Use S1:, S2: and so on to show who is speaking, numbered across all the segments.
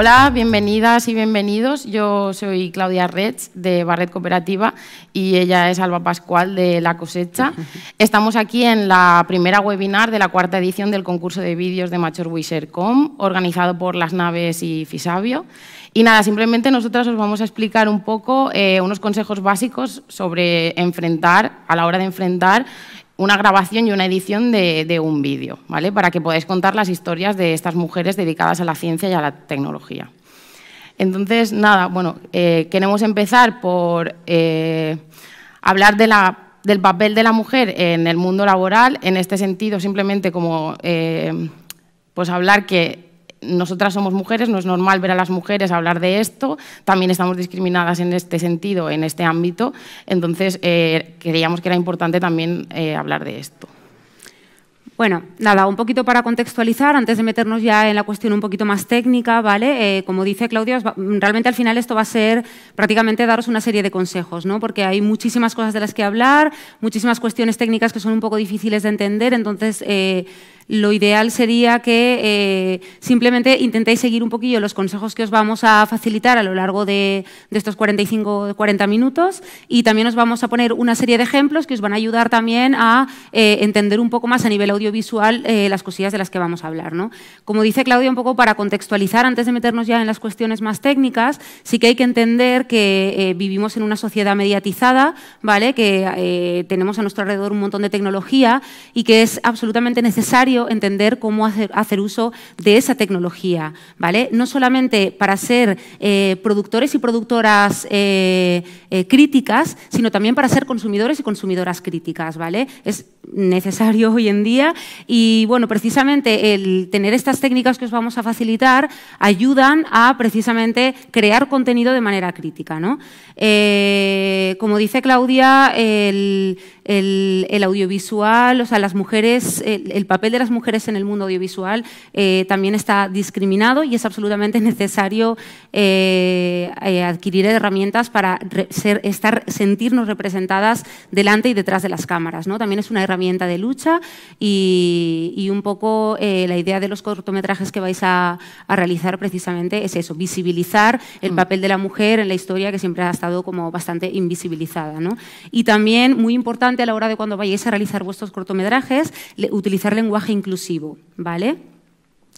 S1: Hola, bienvenidas y bienvenidos. Yo soy Claudia Retz, de Barret Cooperativa y ella es Alba Pascual de La Cosecha. Estamos aquí en la primera webinar de la cuarta edición del concurso de vídeos de Machor Wisercom, organizado por Las Naves y Fisabio. Y nada, simplemente nosotras os vamos a explicar un poco eh, unos consejos básicos sobre enfrentar, a la hora de enfrentar una grabación y una edición de, un vídeo, ¿vale? Para que podáis contar las historias de estas mujeres dedicadas a la ciencia y a la tecnología. Entonces, nada, bueno, eh, queremos empezar por eh, hablar del papel de la mujer en el mundo laboral. En este sentido, simplemente como eh, pues hablar que nosotras somos mujeres, no es normal ver a las mujeres hablar de esto, también estamos discriminadas en este sentido, en este ámbito, entonces eh, creíamos que era importante también eh, hablar de esto.
S2: Bueno, nada, un poquito para contextualizar, antes de meternos ya en la cuestión un poquito más técnica, ¿vale? Eh, como dice Claudia, realmente al final esto va a ser prácticamente daros una serie de consejos, ¿no? Porque hay muchísimas cosas de las que hablar, muchísimas cuestiones técnicas que son un poco difíciles de entender, entonces lo ideal sería que eh, simplemente intentéis seguir un poquillo los consejos que os vamos a facilitar a lo largo de, estos 45-40 minutos y también os vamos a poner una serie de ejemplos que os van a ayudar también a eh, entender un poco más a nivel audiovisual eh, las cosillas de las que vamos a hablar. Como dice Claudia, un poco para contextualizar, antes de meternos ya en las cuestiones más técnicas, sí que hay que entender que vivimos en una sociedad mediatizada, ¿vale? que tenemos a nuestro alrededor un montón de tecnología y que es absolutamente necesario entender cómo hacer, uso de esa tecnología, ¿vale? No solamente para ser eh, productores y productoras eh, eh, críticas, sino también para ser consumidores y consumidoras críticas, ¿vale? Es necesario hoy en día y, bueno, precisamente el tener estas técnicas que os vamos a facilitar ayudan a precisamente crear contenido de manera crítica, ¿no? como dice Claudia, el el, audiovisual, o sea, las mujeres, el, papel de las mujeres en el mundo audiovisual eh, también está discriminado y es absolutamente necesario eh, eh, adquirir herramientas para estar, sentirnos representadas delante y detrás de las cámaras. ¿no? También es una herramienta de lucha y, un poco la idea de los cortometrajes que vais a, realizar precisamente es eso, visibilizar el mm. papel de la mujer en la historia que siempre ha estado como bastante invisibilizada. Y también, muy importante, a la hora de cuando vayáis a realizar vuestros cortometrajes utilizar lenguaje inclusivo, ¿vale?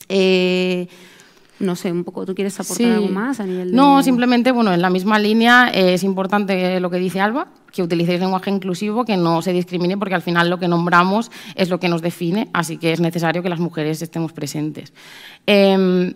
S2: Eh,
S1: no sé, un poco, ¿tú quieres aportar algo más
S2: a nivel No,
S1: simplemente, bueno, en la misma línea eh, es importante lo que dice Alba, que utilicéis lenguaje inclusivo, que no se discrimine, porque al final lo que nombramos es lo que nos define, así que es necesario que las mujeres estemos presentes. Em,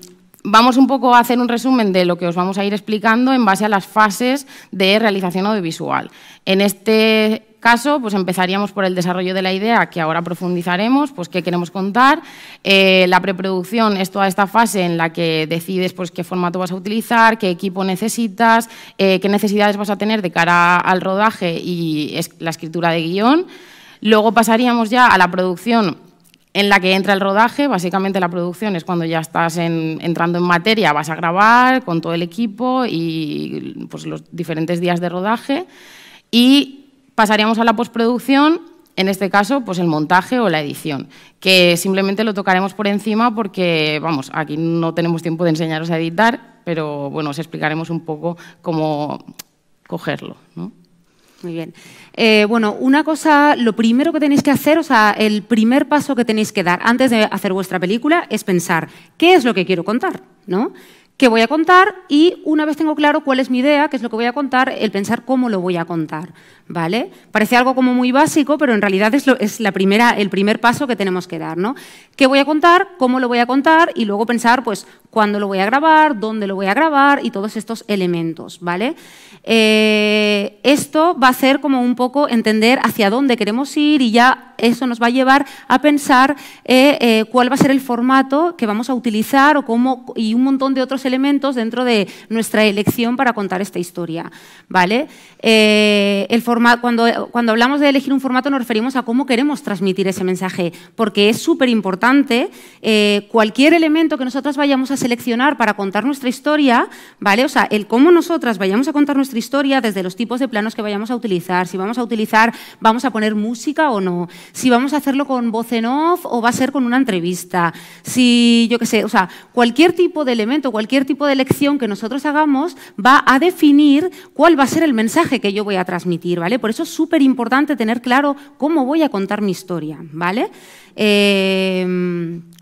S1: Vamos un poco a hacer un resumen de lo que os vamos a ir explicando en base a las fases de realización audiovisual. En este caso, pues empezaríamos por el desarrollo de la idea, que ahora profundizaremos, pues qué queremos contar. Eh, la preproducción es toda esta fase en la que decides pues, qué formato vas a utilizar, qué equipo necesitas, eh, qué necesidades vas a tener de cara al rodaje y la escritura de guión. Luego pasaríamos ya a la producción en la que entra el rodaje. Básicamente la producción es cuando ya estás entrando en materia, vas a grabar con todo el equipo y pues, los diferentes días de rodaje. Y pasaríamos a la postproducción, en este caso, pues el montaje o la edición, que simplemente lo tocaremos por encima porque, vamos, aquí no tenemos tiempo de enseñaros a editar, pero bueno, os explicaremos un poco cómo cogerlo. Muy bien. Eh, bueno, una cosa, lo primero que tenéis
S2: que hacer, o sea, el primer paso que tenéis que dar antes de hacer vuestra película es pensar, ¿qué es lo que quiero contar? ¿No? ¿Qué voy a contar? Y una vez tengo claro cuál es mi idea, qué es lo que voy a contar, el pensar cómo lo voy a contar. ¿vale? Parece algo como muy básico, pero en realidad es, la primera, el primer paso que tenemos que dar, ¿Qué voy a contar? ¿Cómo lo voy a contar? Y luego pensar, pues, cuándo lo voy a grabar, dónde lo voy a grabar y todos estos elementos, ¿vale? Eh, esto va a hacer como un poco entender hacia dónde queremos ir y ya eso nos va a llevar a pensar eh, eh, cuál va a ser el formato que vamos a utilizar o y un montón de otros elementos dentro de nuestra elección para contar esta historia, ¿vale? el cuando, cuando hablamos de elegir un formato nos referimos a cómo queremos transmitir ese mensaje, porque es súper importante eh, cualquier elemento que nosotras vayamos a seleccionar para contar nuestra historia, ¿vale? O sea, el cómo nosotras vayamos a contar nuestra historia desde los tipos de planos que vayamos a utilizar, si vamos a utilizar, vamos a poner música o no, si vamos a hacerlo con voz en off o va a ser con una entrevista, si yo qué sé, o sea, cualquier tipo de elemento, cualquier tipo de elección que nosotros hagamos va a definir cuál va a ser el mensaje que yo voy a transmitir, ¿vale? Por eso es súper importante tener claro cómo voy a contar mi
S1: historia, ¿vale? Eh,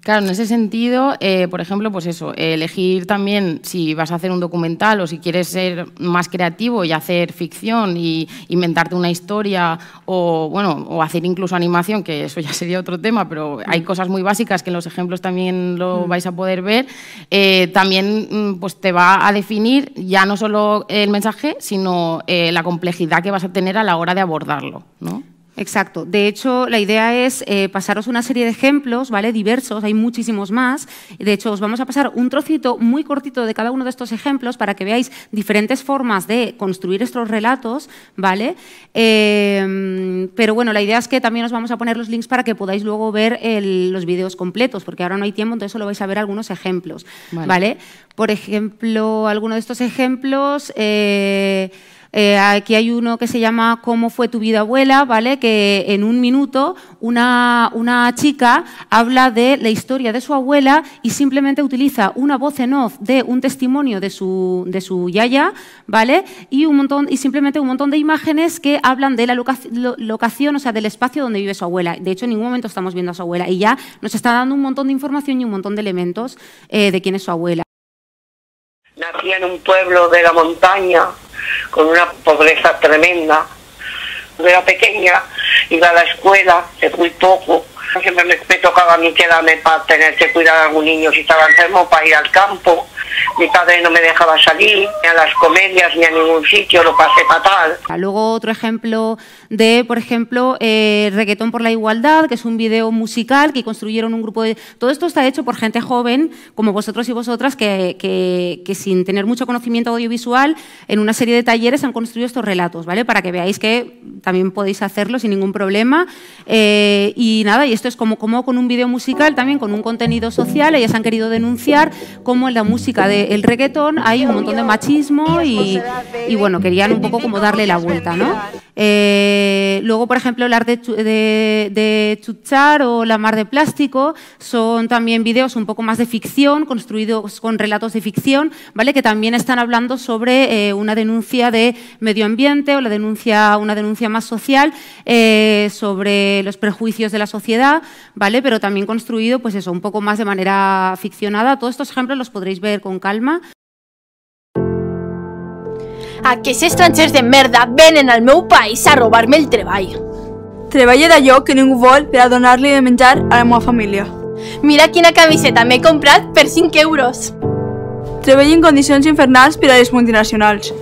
S1: Claro, en ese sentido, eh, por ejemplo, pues eso, elegir también si vas a hacer un documental o si quieres ser más creativo y hacer ficción e inventarte una historia o, bueno, o hacer incluso animación, que eso ya sería otro tema, pero hay mm. cosas muy básicas que en los ejemplos también lo mm. vais a poder ver, eh, también mm, pues te va a definir ya no solo el mensaje, sino eh, la complejidad que vas a tener a la hora de abordarlo, ¿no? Exacto. De hecho, la
S2: idea es eh, pasaros una serie de ejemplos, ¿vale? Diversos, hay muchísimos más. De hecho, os vamos a pasar un trocito muy cortito de cada uno de estos ejemplos para que veáis diferentes formas de construir estos relatos, ¿vale? Em, pero bueno, la idea es que también os vamos a poner los links para que podáis luego ver los vídeos completos, porque ahora no hay tiempo, entonces solo vais a ver algunos ejemplos, ¿vale? Por ejemplo, alguno de estos ejemplos... Eh, eh, aquí hay uno que se llama ¿Cómo fue tu vida abuela? ¿Vale? Que en un minuto una, una chica habla de la historia de su abuela y simplemente utiliza una voz en off de un testimonio de su, de su yaya, ¿vale? Y, un montón, y simplemente un montón de imágenes que hablan de la locación, o sea, del espacio donde vive su abuela. De hecho, en ningún momento estamos viendo a su abuela y ya nos está dando un montón de información y un montón de elementos eh, de quién es su abuela. Nací en un pueblo de la montaña con
S1: una pobreza tremenda. Cuando era pequeña, iba a la escuela, es muy poco. Siempre me, me, tocaba a mí quedarme para tener que cuidar a algún niño si estaba enfermo, para ir al campo. Mi padre no me dejaba salir, ni a las comedias, ni a ningún sitio,
S2: lo pasé fatal. Ah, luego otro ejemplo de, por ejemplo, eh, Reggaetón por la Igualdad, que es un video musical que construyeron un grupo de... Todo esto está hecho por gente joven, como vosotros y vosotras, que, que, sin tener mucho conocimiento audiovisual, en una serie de talleres han construido estos relatos, ¿vale? Para que veáis que también podéis hacerlo sin ningún problema. Eh, y nada, y esto es como, como con un video musical, también con un contenido social, ellas han querido denunciar cómo en la música del de reggaetón hay un montón de machismo y, y bueno, querían un poco como darle la vuelta, ¿no? Eh, luego, por ejemplo, el arte de, de Chuchar o La mar de plástico son también vídeos un poco más de ficción, construidos con relatos de ficción, ¿vale? que también están hablando sobre eh, una denuncia de medio ambiente o la denuncia, una denuncia más social eh, sobre los prejuicios de la sociedad, ¿vale? pero también construido pues eso, un poco más de manera ficcionada. Todos estos ejemplos los podréis ver con calma. Aquests
S1: estrangers de merda venen al meu país a robar-me el treball. Treballa d'allò que ningú vol per a donar-li de menjar a la meva família. Mira quina camiseta m'he comprat per 5
S2: euros. Treballa en condicions infernals per a les multinacionals.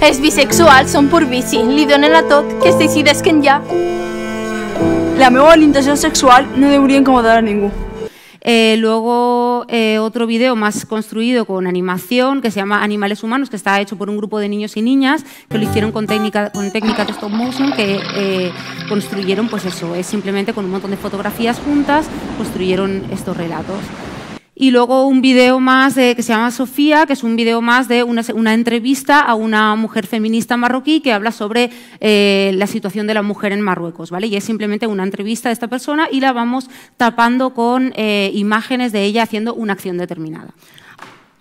S2: Els bisexuals són pur bici, li donen a tot que es decideixen ja. La meva orientació sexual no deuria incomodar a ningú. Eh, luego eh, otro video más construido con animación que se llama Animales Humanos, que está hecho por un grupo de niños y niñas que lo hicieron con técnica, con técnica de stop motion, que eh, construyeron pues eso, es simplemente con un montón de fotografías juntas, construyeron estos relatos y luego un video más que se llama Sofía, que es un video más de una, entrevista a una mujer feminista marroquí que habla sobre eh, la situación de la mujer en Marruecos, ¿vale? Y es simplemente una entrevista de esta
S1: persona y la vamos tapando con eh, imágenes de ella haciendo una acción determinada.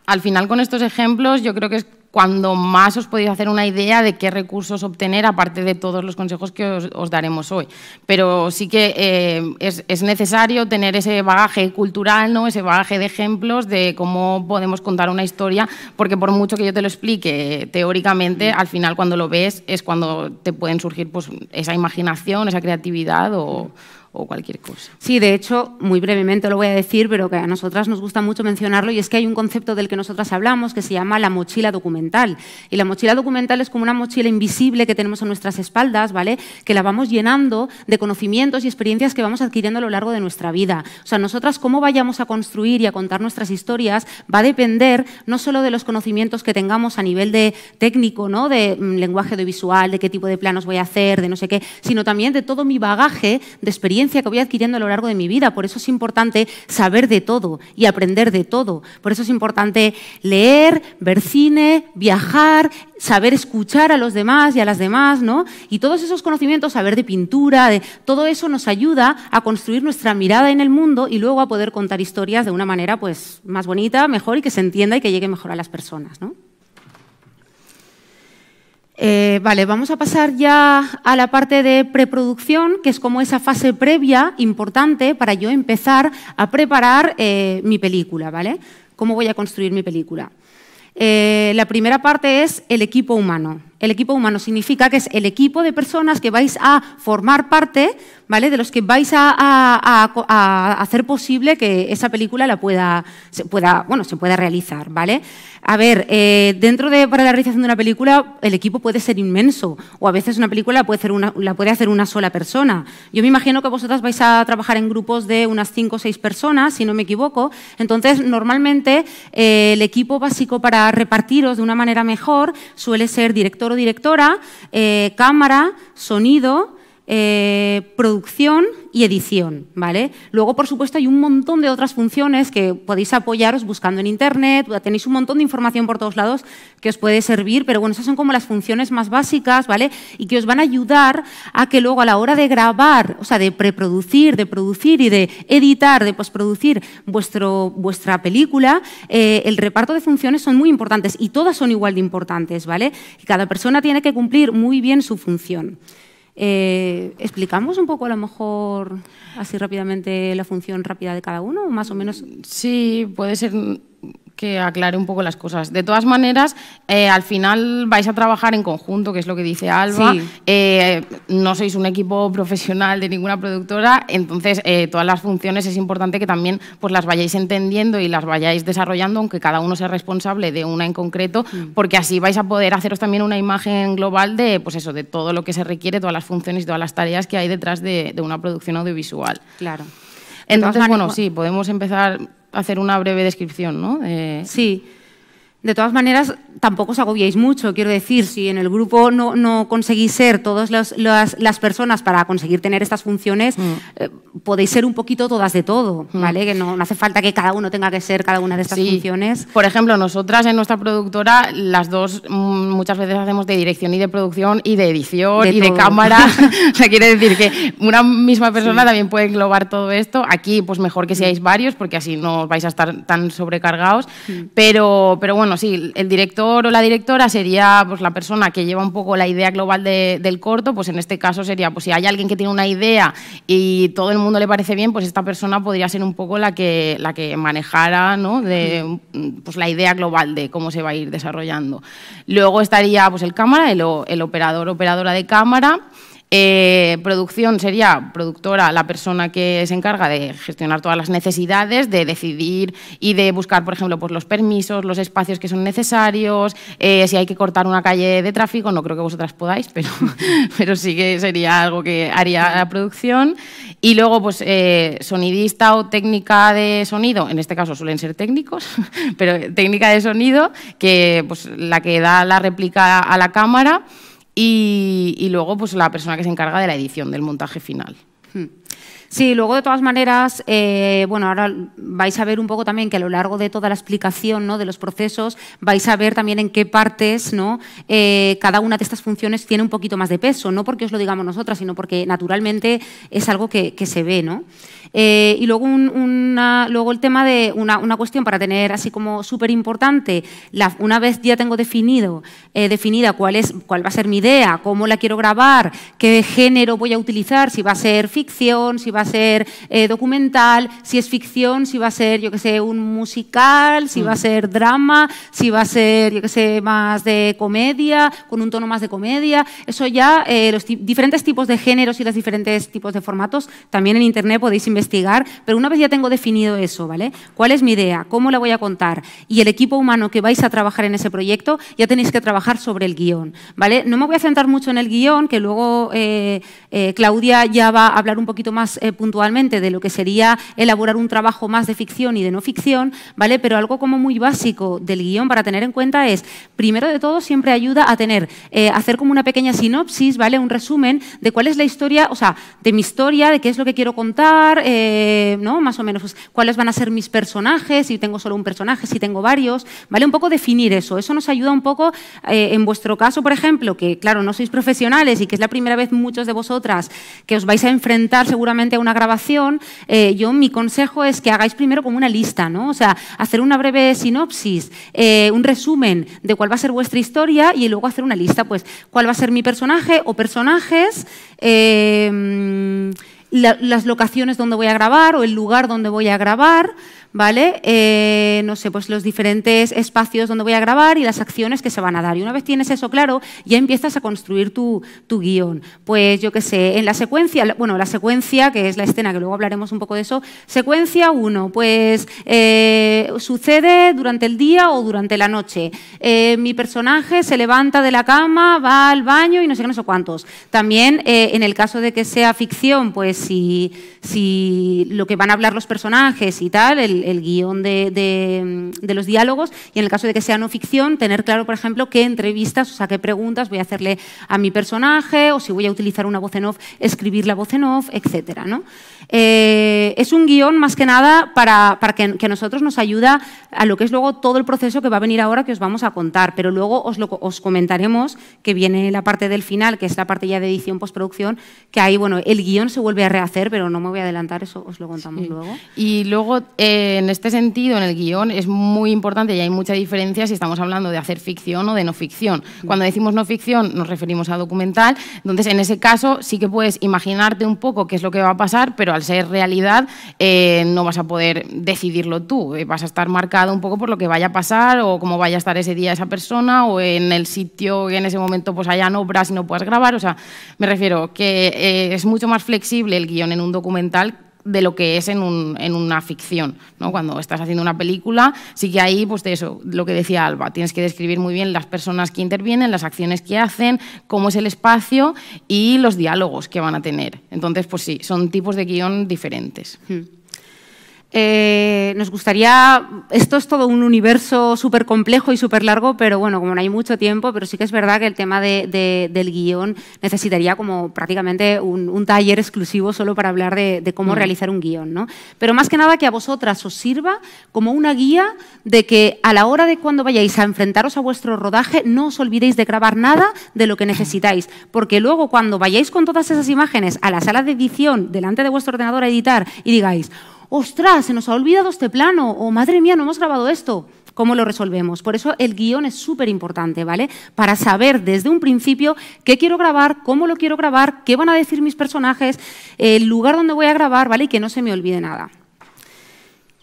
S1: Al final, con estos ejemplos, yo creo que es cuando más os podéis hacer una idea de qué recursos obtener, aparte de todos los consejos que os, daremos hoy. Pero sí que eh, es, necesario tener ese bagaje cultural, ¿no? ese bagaje de ejemplos de cómo podemos contar una historia, porque por mucho que yo te lo explique teóricamente, al final cuando lo ves es cuando te pueden surgir pues, esa imaginación, esa creatividad o, o cualquier cosa. Sí, de hecho, muy brevemente lo voy a decir, pero que a nosotras nos gusta mucho mencionarlo, y es que
S2: hay un concepto del que nosotras hablamos que se llama la mochila documental. Y la mochila documental es como una mochila invisible que tenemos a nuestras espaldas, ¿vale? Que la vamos llenando de conocimientos y experiencias que vamos adquiriendo a lo largo de nuestra vida. O sea, nosotras cómo vayamos a construir y a contar nuestras historias va a depender no solo de los conocimientos que tengamos a nivel de técnico, ¿no? De mm, lenguaje audiovisual, de qué tipo de planos voy a hacer, de no sé qué, sino también de todo mi bagaje de experiencias que voy adquiriendo a lo largo de mi vida. Por eso es importante saber de todo y aprender de todo. Por eso es importante leer, ver cine, viajar, saber escuchar a los demás y a las demás, ¿no? Y todos esos conocimientos, saber de pintura, de, todo eso nos ayuda a construir nuestra mirada en el mundo y luego a poder contar historias de una manera pues más bonita, mejor y que se entienda y que llegue mejor a las personas, ¿no? Eh, vale, vamos a pasar ya a la parte de preproducción, que es como esa fase previa importante para yo empezar a preparar eh, mi película, ¿vale? ¿Cómo voy a construir mi película? Eh, la primera parte es el equipo humano, el equipo humano significa que es el equipo de personas que vais a formar parte, ¿vale? De los que vais a, hacer posible que esa película la pueda, se pueda, bueno, se pueda realizar, ¿vale? A ver, eh, dentro de para la realización de una película, el equipo puede ser inmenso, o a veces una película la puede hacer una, la puede hacer una sola persona. Yo me imagino que vosotras vais a trabajar en grupos de unas cinco o seis personas, si no me equivoco. Entonces, normalmente eh, el equipo básico para repartiros de una manera mejor suele ser director directora, eh, cámara, sonido, eh, producción y edición, ¿vale? Luego, por supuesto, hay un montón de otras funciones que podéis apoyaros buscando en Internet, tenéis un montón de información por todos lados que os puede servir, pero bueno, esas son como las funciones más básicas, ¿vale? Y que os van a ayudar a que luego a la hora de grabar, o sea, de preproducir, de producir y de editar, de posproducir vuestro, vuestra película, eh, el reparto de funciones son muy importantes y todas son igual de importantes, ¿vale? Y cada persona tiene que cumplir muy bien su función. Eh, ¿Explicamos un poco a lo mejor
S1: así rápidamente la función rápida de cada uno, más o menos? Sí, puede ser que aclare un poco las cosas. De todas maneras, eh, al final vais a trabajar en conjunto, que es lo que dice Alba. Eh, no sois un equipo profesional de ninguna productora, entonces eh, todas las funciones es importante que también pues, las vayáis entendiendo y las vayáis desarrollando, aunque cada uno sea responsable de una en concreto, porque así vais a poder haceros también una imagen global de, pues eso, de todo lo que se requiere, todas las funciones y todas las tareas que hay detrás de, una producción audiovisual. Claro. Entonces bueno, sí, podemos empezar hacer una breve descripción, ¿no? Sí. De todas maneras, tampoco os agobiéis mucho. Quiero decir, si en el grupo
S2: no, conseguís ser todas las, personas para conseguir tener estas funciones, mm. eh,
S1: podéis ser un poquito todas de todo, mm. ¿vale? Que no, hace falta que cada uno tenga que ser cada una de estas funciones. Por ejemplo, nosotras en nuestra productora, las dos mm, muchas veces hacemos de dirección y de producción y de edición y de cámara. o sea, quiere decir que una misma persona también puede englobar todo esto. Aquí, pues mejor que seáis varios, porque así no vais a estar tan sobrecargados. Pero, pero bueno, el director o la directora sería pues, la persona que lleva un poco la idea global del corto, pues en este caso sería, pues si hay alguien que tiene una idea y todo el mundo le parece bien, pues esta persona podría ser un poco la que, la que manejara de, pues, la idea global de cómo se va a ir desarrollando. Luego estaría pues, el cámara, el, el operador, operadora de cámara, eh, producción sería productora, la persona que se encarga de gestionar todas las necesidades, de decidir y de buscar, por ejemplo, pues los permisos, los espacios que son necesarios, eh, si hay que cortar una calle de tráfico, no creo que vosotras podáis, pero, pero sí que sería algo que haría la producción. Y luego, pues, eh, sonidista o técnica de sonido, en este caso suelen ser técnicos, pero técnica de sonido, que pues la que da la réplica a la cámara. Y, y luego pues, la persona que se encarga de la edición, del montaje final. Hmm.
S2: Sí, luego de todas maneras, eh, bueno, ahora vais a ver un poco también que a lo largo de toda la explicación de los procesos vais a ver también en qué partes ¿no? Eh, cada una de estas funciones tiene un poquito más de peso, no porque os lo digamos nosotras, sino porque naturalmente es algo que, se ve. ¿no? Eh, y luego, un, una, luego el tema de una, cuestión para tener así como súper importante, una vez ya tengo definido, definida cuál, es, cuál va a ser mi idea, cómo la quiero grabar, qué género voy a utilizar, si va a ser ficción, si va a va a ser eh, documental, si es ficción, si va a ser, yo que sé, un musical, si va a mm. ser drama, si va a ser, yo que sé, más de comedia, con un tono más de comedia. Eso ya, eh, los diferentes tipos de géneros y los diferentes tipos de formatos, también en Internet podéis investigar, pero una vez ya tengo definido eso, ¿vale? ¿Cuál es mi idea? ¿Cómo la voy a contar? Y el equipo humano que vais a trabajar en ese proyecto, ya tenéis que trabajar sobre el guión, ¿vale? No me voy a centrar mucho en el guión, que luego eh, Claudia ya va a hablar un poquito más puntualmente de lo que sería elaborar un trabajo más de ficción y de no ficción, ¿vale? Pero algo como muy básico del guión para tener en cuenta es, primero de todo, siempre ayuda a tener, eh, hacer como una pequeña sinopsis, ¿vale? Un resumen de cuál es la historia, o sea, de mi historia, de qué es lo que quiero contar, eh, ¿no? Más o menos, pues, cuáles van a ser mis personajes, si tengo solo un personaje, si tengo varios, ¿vale? Un poco definir eso. Eso nos ayuda un poco, eh, en vuestro caso, por ejemplo, que, claro, no sois profesionales y que es la primera vez muchos de vosotras que os vais a enfrentar seguramente a una grabación, eh, yo mi consejo es que hagáis primero como una lista, ¿no? O sea, hacer una breve sinopsis, eh, un resumen de cuál va a ser vuestra historia y luego hacer una lista, pues, cuál va a ser mi personaje o personajes. Eh, las locaciones donde voy a grabar o el lugar donde voy a grabar, ¿vale? Eh, no sé, pues los diferentes espacios donde voy a grabar y las acciones que se van a dar. Y una vez tienes eso claro, ya empiezas a construir tu, guión. Pues yo qué sé, en la secuencia, bueno, la secuencia, que es la escena, que luego hablaremos un poco de eso, secuencia 1, pues eh, sucede durante el día o durante la noche. Eh, mi personaje se levanta de la cama, va al baño y no sé qué, no sé cuántos. También en el caso de que sea ficción, pues si, si lo que van a hablar los personajes y tal, el, el, guión mm, de, los diálogos y en el caso de que sea no ficción, tener claro, por ejemplo, qué entrevistas, o sea, qué preguntas voy a hacerle a mi personaje o si voy a utilizar una voz en off, escribir la voz en off, etc. ¿no? Eh, es un guión más que nada para, que, que, nosotros nos ayuda a lo que es luego todo el proceso que va a venir ahora que os vamos a contar, pero luego os, os comentaremos que viene la parte del final, que es la parte ya de edición, postproducción, que ahí, bueno, el guión se vuelve a rehacer, pero no me voy a adelantar, eso os lo contamos
S1: luego. Y luego... Eh, en este sentido, en el guión, es muy importante y hay mucha diferencia si estamos hablando de hacer ficción o de no ficción. Mm. Cuando decimos no ficción, nos referimos a documental. Entonces, en ese caso, sí que puedes imaginarte un poco qué es lo que va a pasar, pero al ser realidad, eh, no vas a poder decidirlo tú. Eh, vas a estar marcado un poco por lo que vaya a pasar o cómo vaya a estar ese día esa persona o en el sitio que en ese momento pues hayan obras y no puedas grabar. O sea, me refiero que eh, es mucho más flexible el guión en un documental de lo que es en, un, una ficción. ¿no? Cuando estás haciendo una película, sí que ahí, pues de eso, lo que decía Alba, tienes que describir muy bien las personas que intervienen, las acciones que hacen, cómo es el espacio y los diálogos que van a tener. Entonces, pues sí, son tipos de guión diferentes. Hmm. Eh, nos gustaría, esto es todo un
S2: universo súper complejo y súper largo, pero bueno, como no hay mucho tiempo, pero sí que es verdad que el tema del guión necesitaría como prácticamente un, taller exclusivo solo para hablar de, cómo mm. realizar un guión, ¿no? Pero más que nada que a vosotras os sirva como una guía de que a la hora de cuando vayáis a enfrentaros a vuestro rodaje no os olvidéis de grabar nada de lo que necesitáis, porque luego cuando vayáis con todas esas imágenes a la sala de edición delante de vuestro ordenador a editar y digáis, ostras, se nos ha olvidado este plano, o madre mía, no hemos grabado esto. ¿Cómo lo resolvemos? Por eso el guión es súper importante, ¿vale? Para saber desde un principio qué quiero grabar, cómo lo quiero grabar, qué van a decir mis personajes, el lugar donde voy a grabar, ¿vale? Y que no se me olvide nada.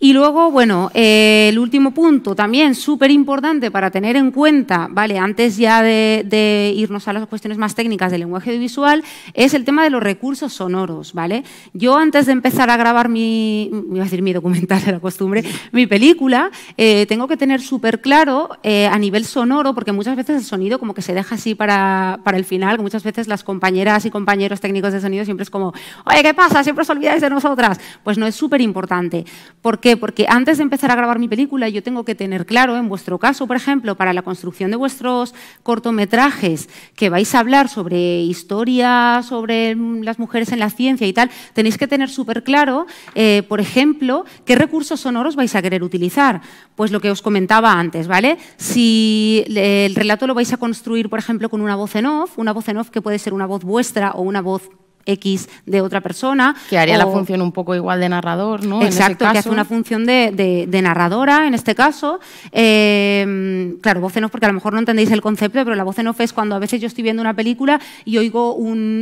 S2: Y luego, bueno, eh, el último punto también súper importante para tener en cuenta, ¿vale? Antes ya de, irnos a las cuestiones más técnicas del lenguaje audiovisual, es el tema de los recursos sonoros, ¿vale? Yo antes de empezar a grabar mi, iba a decir mi documental de la costumbre, mi película, eh, tengo que tener súper claro eh, a nivel sonoro, porque muchas veces el sonido como que se deja así para, el final, muchas veces las compañeras y compañeros técnicos de sonido siempre es como, oye, ¿qué pasa? Siempre os olvidáis de nosotras. Pues no, es súper importante, porque porque antes de empezar a grabar mi película, yo tengo que tener claro, en vuestro caso, por ejemplo, para la construcción de vuestros cortometrajes, que vais a hablar sobre historia, sobre las mujeres en la ciencia y tal, tenéis que tener súper claro, eh, por ejemplo, qué recursos sonoros vais a querer utilizar. Pues lo que os comentaba antes, ¿vale? Si el relato lo vais a construir, por ejemplo, con una voz en off, una voz en off que puede ser una voz vuestra o una voz X de otra persona. Que haría la función un poco igual de narrador, ¿no? Exacto, que hace una función de, narradora en este caso. Em, claro, voz en off, porque a lo mejor no entendéis el concepto, pero la voz en off es cuando a veces yo estoy viendo una película y oigo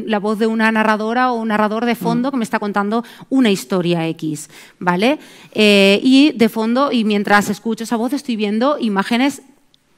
S2: la voz de una narradora o un narrador de fondo mm. que me está contando una historia X, ¿vale? Eh, y de fondo, y mientras escucho esa voz, estoy viendo imágenes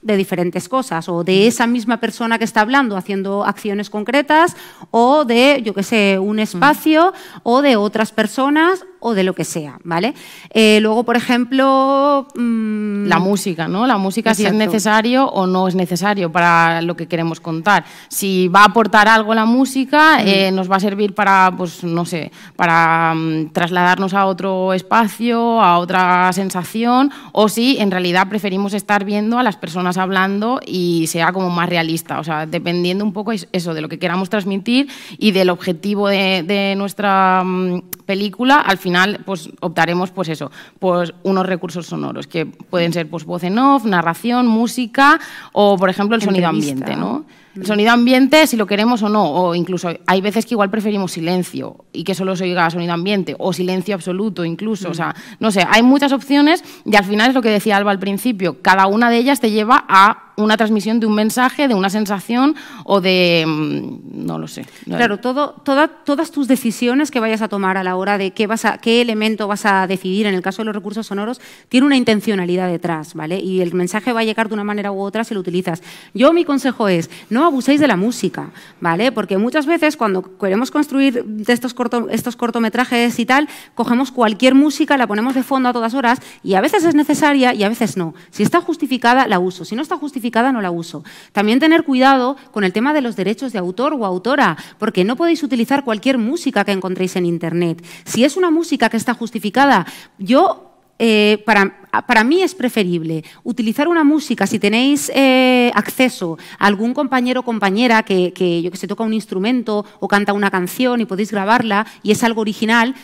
S2: de diferentes cosas, o de esa misma persona que está hablando haciendo acciones concretas, o de, yo qué sé, un mm. espacio, o de otras personas,
S1: o de lo que sea, ¿vale? Eh, luego, por ejemplo... Mm, la música, ¿no? La música si es necesario o no es necesario para lo que queremos contar. Si va a aportar algo la música, eh, nos va a servir para, pues no sé, para mm, trasladarnos a otro espacio, a otra sensación, o si en realidad preferimos estar viendo a las personas hablando y sea como más realista, o sea, dependiendo un poco eso, de lo que queramos transmitir y del objetivo de, nuestra mm, película, al final final pues, optaremos pues eso, pues unos recursos sonoros, que pueden ser pues, voz en off, narración, música o, por ejemplo, el sonido ambiente. ¿no? Mm. sonido ambiente, si lo queremos o no, o incluso hay veces que igual preferimos silencio y que solo se oiga sonido ambiente, o silencio absoluto incluso, o mm. sea, no sé, hay muchas opciones y al final es lo que decía Alba al principio, cada una de ellas te lleva a una transmisión de un mensaje, de una sensación o de... Mm, no lo sé. Claro, todo, todas tus decisiones que vayas a tomar a la hora de qué,
S2: vas a, qué elemento vas a decidir en el caso de los recursos sonoros tiene una intencionalidad detrás, ¿vale? Y el mensaje va a llegar de una manera u otra si lo utilizas. Yo mi consejo es, no abuséis de la música, ¿vale? Porque muchas veces cuando queremos construir estos, estos cortometrajes y tal, cogemos cualquier música, la ponemos de fondo a todas horas y a veces es necesaria y a veces no. Si está justificada, la uso. Si no está justificada, no la uso. También tener cuidado con el tema de los derechos de autor o autora, porque no podéis utilizar cualquier música que encontréis en Internet. Si es una música que está justificada, yo eh, para, para mí es preferible utilizar una música, si tenéis eh, acceso a algún compañero o compañera que, se toca un instrumento o canta una canción y podéis grabarla y es algo original,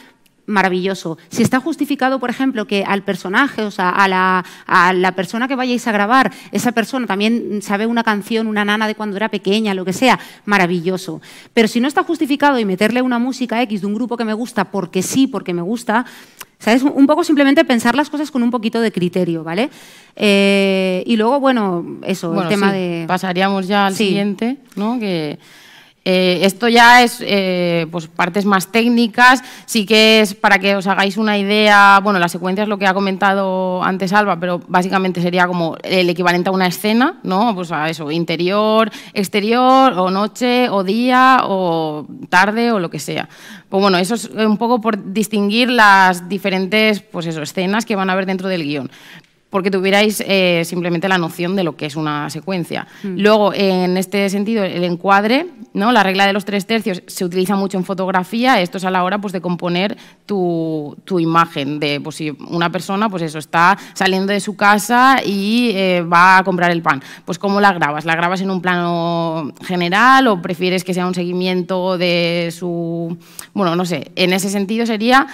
S2: maravilloso. Si está justificado, por ejemplo, que al personaje, o sea, a la, a la, persona que vayáis a grabar, esa persona también sabe una canción, una nana de cuando era pequeña, lo que sea, maravilloso. Pero si no está justificado y meterle una música X de un grupo que me gusta porque sí, porque me gusta, ¿Sabes? Un poco simplemente pensar las cosas con un poquito de criterio, ¿vale?
S1: Eh, y luego, bueno, eso, el tema de... Pasaríamos ya al siguiente, ¿no? Que eh, esto ya es eh, pues partes más técnicas, sí que es para que os hagáis una idea, bueno, la secuencia es lo que ha comentado antes Alba, pero básicamente sería como el equivalente a una escena, ¿no? Pues a eso, interior, exterior, o noche, o día, o tarde, o lo que sea. Pues bueno, eso es un poco por distinguir las diferentes pues escenas que van a haber dentro del guión porque tuvierais eh, simplemente la noción de lo que es una secuencia. Mm. Luego, en este sentido, el encuadre, ¿no? la regla de los tres tercios se utiliza mucho en fotografía, esto es a la hora pues, de componer tu, imagen, de pues, si una persona pues eso, está saliendo de su casa y eh, va a comprar el pan, pues ¿cómo la grabas? ¿La grabas en un plano general o prefieres que sea un seguimiento de su... Bueno, no sé, en ese sentido sería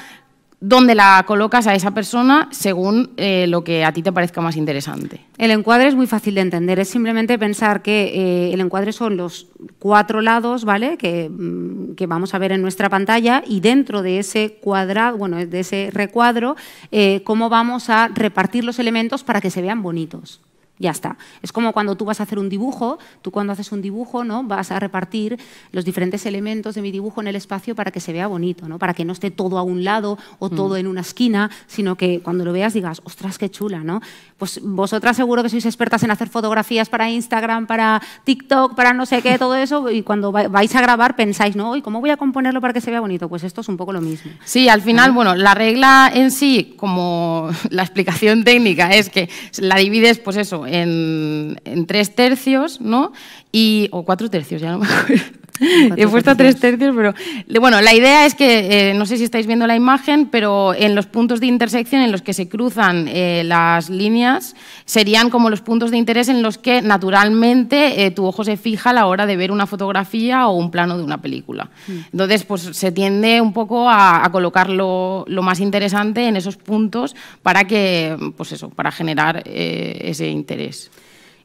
S1: ¿Dónde la colocas a esa persona según eh, lo que a ti te parezca más interesante.
S2: El encuadre es muy fácil de entender, es simplemente pensar que eh, el encuadre son los cuatro lados, ¿vale? Mm, que, vamos a ver en nuestra pantalla y dentro de ese cuadrado, bueno, de ese recuadro, eh, cómo vamos a repartir los elementos para que se vean bonitos. Ya está. Es como cuando tú vas a hacer un dibujo, tú cuando haces un dibujo, ¿no? Vas a repartir los diferentes elementos de mi dibujo en el espacio para que se vea bonito, ¿no? Para que no esté todo a un lado o mm. todo en una esquina, sino que cuando lo veas digas, "Ostras, qué chula", ¿no? Pues vosotras seguro que sois expertas en hacer fotografías para Instagram, para TikTok, para no sé qué, todo eso y cuando vais a grabar pensáis, "No, ¿y cómo voy a componerlo para que se vea bonito?" Pues esto es un poco lo mismo.
S1: Sí, al final, bueno, la regla en sí, como la explicación técnica es que la divides pues eso en, tres tercios, ¿no? Y, o cuatro tercios, ya no me acuerdo. He puesto tres tercios, pero bueno, la idea es que, eh, no sé si estáis viendo la imagen, pero en los puntos de intersección en los que se cruzan eh, las líneas serían como los puntos de interés en los que naturalmente eh, tu ojo se fija a la hora de ver una fotografía o un plano de una película. Mm. Entonces, pues se tiende un poco a, a colocar lo, lo, más interesante en esos puntos para que, pues eso, para generar ese interés.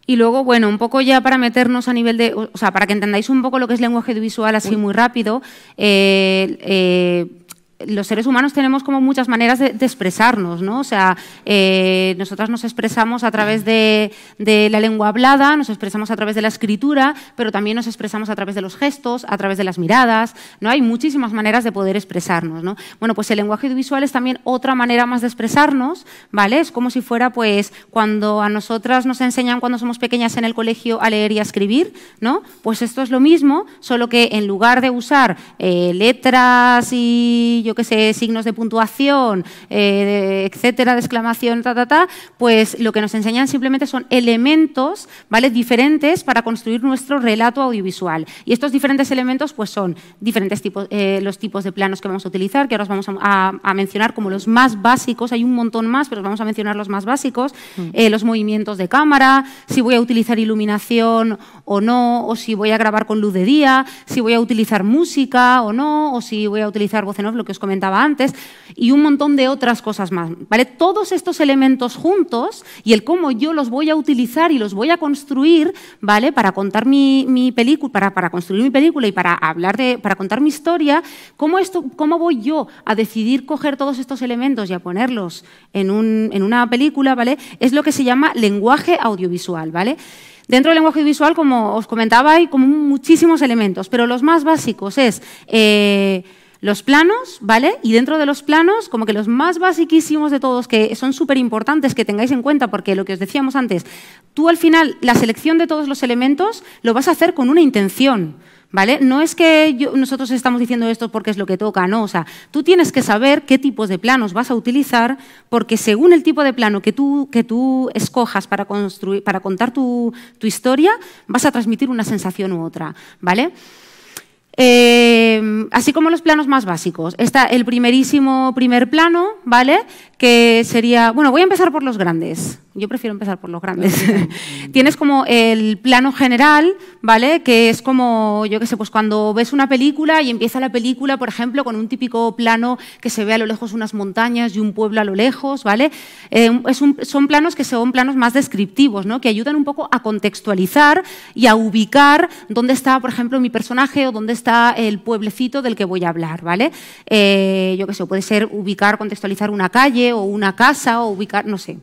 S1: Y luego, bueno, un poco ya para meternos a nivel de, o sea, para que entendáis un poco lo que
S2: es lenguaje visual así muy rápido, eh, eh, los seres humanos tenemos como muchas maneras de, expresarnos, ¿no? O sea, eh, nosotras nos expresamos a través de, la lengua hablada, nos expresamos a través de la escritura, pero también nos expresamos a través de los gestos, a través de las miradas, ¿no? Hay muchísimas maneras de poder expresarnos, ¿no? Bueno, pues el lenguaje audiovisual es también otra manera más de expresarnos, ¿vale? Es como si fuera, pues, cuando a nosotras nos enseñan cuando somos pequeñas en el colegio a leer y a escribir, ¿no? Pues esto es lo mismo, solo que en lugar de usar eh, letras y yo qué sé, signos de puntuación, eh, etcétera, de exclamación, ta, ta, ta, pues lo que nos enseñan simplemente son elementos, ¿vale? Diferentes para construir nuestro relato audiovisual. Y estos diferentes elementos, pues son diferentes tipos, eh, los tipos de planos que vamos a utilizar, que ahora os vamos a, mencionar como los más básicos, hay un montón más, pero os vamos a mencionar los más básicos, mm. eh, los movimientos de cámara, si voy a utilizar iluminación o no, o si voy a grabar con luz de día, si voy a utilizar música o no, o si voy a utilizar voz en off, lo que os comentaba antes, y un montón de otras cosas más. ¿vale? Todos estos elementos juntos y el cómo yo los voy a utilizar y los voy a construir ¿vale? para contar mi, película, para, para, construir mi película y para, hablar de, para contar mi historia, ¿cómo, esto, ¿cómo voy yo a decidir coger todos estos elementos y a ponerlos en, un, en una película? ¿vale? Es lo que se llama lenguaje audiovisual. ¿vale? Dentro del lenguaje visual, como os comentaba, hay como muchísimos elementos, pero los más básicos es eh, los planos, ¿vale? Y dentro de los planos, como que los más basiquísimos de todos, que son súper importantes que tengáis en cuenta, porque lo que os decíamos antes, tú al final la selección de todos los elementos lo vas a hacer con una intención. ¿Vale? No es que nosotros estamos diciendo esto porque es lo que toca, no. O sea, tú tienes que saber qué tipos de planos vas a utilizar, porque según el tipo de plano que tú, que tú escojas para, construir, para contar tu, tu historia, vas a transmitir una sensación u otra, ¿vale? Em, así como los planos más básicos. Está el primerísimo primer plano, ¿vale? Que sería, bueno, voy a empezar por los grandes. Yo prefiero empezar por los grandes. Tienes como el plano general, ¿vale? Que es como, yo qué sé, pues cuando ves una película y empieza la película, por ejemplo, con un típico plano que se ve a lo lejos unas montañas y un pueblo a lo lejos, ¿vale? Em, son planos que son planos más descriptivos, ¿no? Que ayudan un poco a contextualizar y a ubicar dónde está, por ejemplo, mi personaje o dónde está está el pueblecito del que voy a hablar, ¿vale? Eh, yo qué sé, puede ser ubicar, contextualizar una calle o una casa o ubicar, no sé.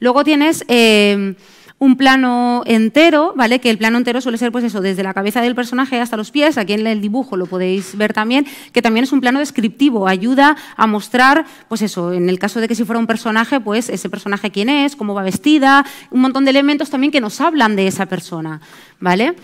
S2: Luego tienes... Em, un plano entero, ¿vale? Que el plano entero suele ser, pues eso, desde la cabeza del personaje hasta los pies, aquí en el dibujo lo podéis ver también, que también es un plano descriptivo, ayuda a mostrar, pues eso, en el caso de que si fuera un personaje, pues ese personaje quién es, cómo va vestida, un montón de elementos también que nos hablan de esa persona, ¿vale?